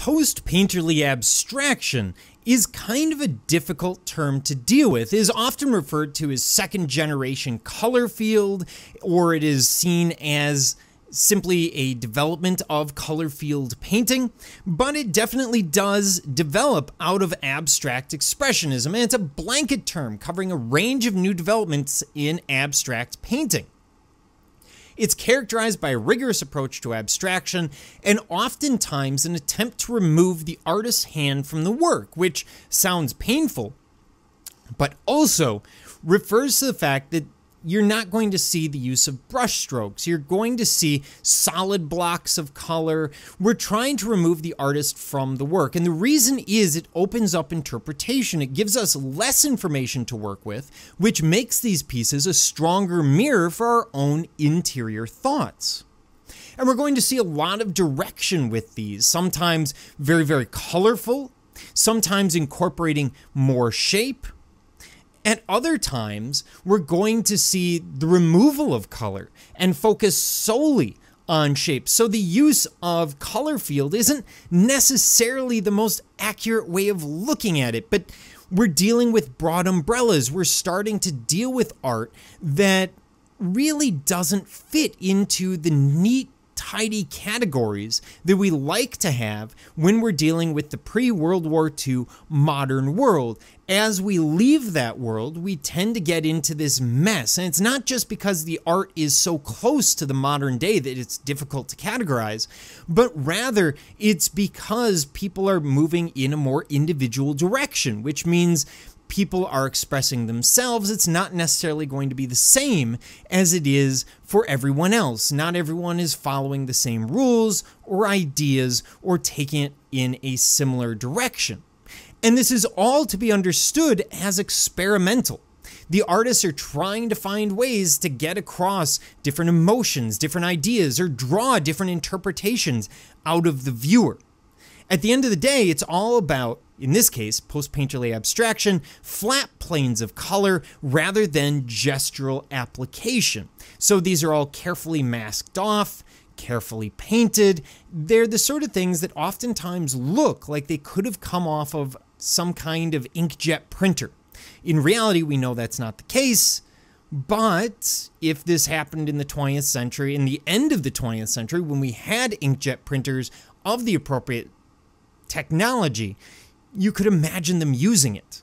post-painterly abstraction is kind of a difficult term to deal with, is often referred to as second generation color field, or it is seen as simply a development of color field painting, but it definitely does develop out of abstract expressionism, and it's a blanket term covering a range of new developments in abstract painting. It's characterized by a rigorous approach to abstraction and oftentimes an attempt to remove the artist's hand from the work, which sounds painful, but also refers to the fact that you're not going to see the use of brush strokes. You're going to see solid blocks of color. We're trying to remove the artist from the work. And the reason is it opens up interpretation. It gives us less information to work with, which makes these pieces a stronger mirror for our own interior thoughts. And we're going to see a lot of direction with these, sometimes very, very colorful, sometimes incorporating more shape, at other times, we're going to see the removal of color and focus solely on shape. So the use of color field isn't necessarily the most accurate way of looking at it, but we're dealing with broad umbrellas. We're starting to deal with art that really doesn't fit into the neat, tidy categories that we like to have when we're dealing with the pre World War II modern world as we leave that world, we tend to get into this mess. And it's not just because the art is so close to the modern day that it's difficult to categorize, but rather it's because people are moving in a more individual direction, which means people are expressing themselves, it's not necessarily going to be the same as it is for everyone else. Not everyone is following the same rules or ideas or taking it in a similar direction. And this is all to be understood as experimental. The artists are trying to find ways to get across different emotions, different ideas, or draw different interpretations out of the viewer. At the end of the day, it's all about, in this case, post painterly abstraction, flat planes of color rather than gestural application. So these are all carefully masked off, carefully painted. They're the sort of things that oftentimes look like they could have come off of some kind of inkjet printer. In reality, we know that's not the case. But if this happened in the 20th century, in the end of the 20th century, when we had inkjet printers of the appropriate technology, you could imagine them using it.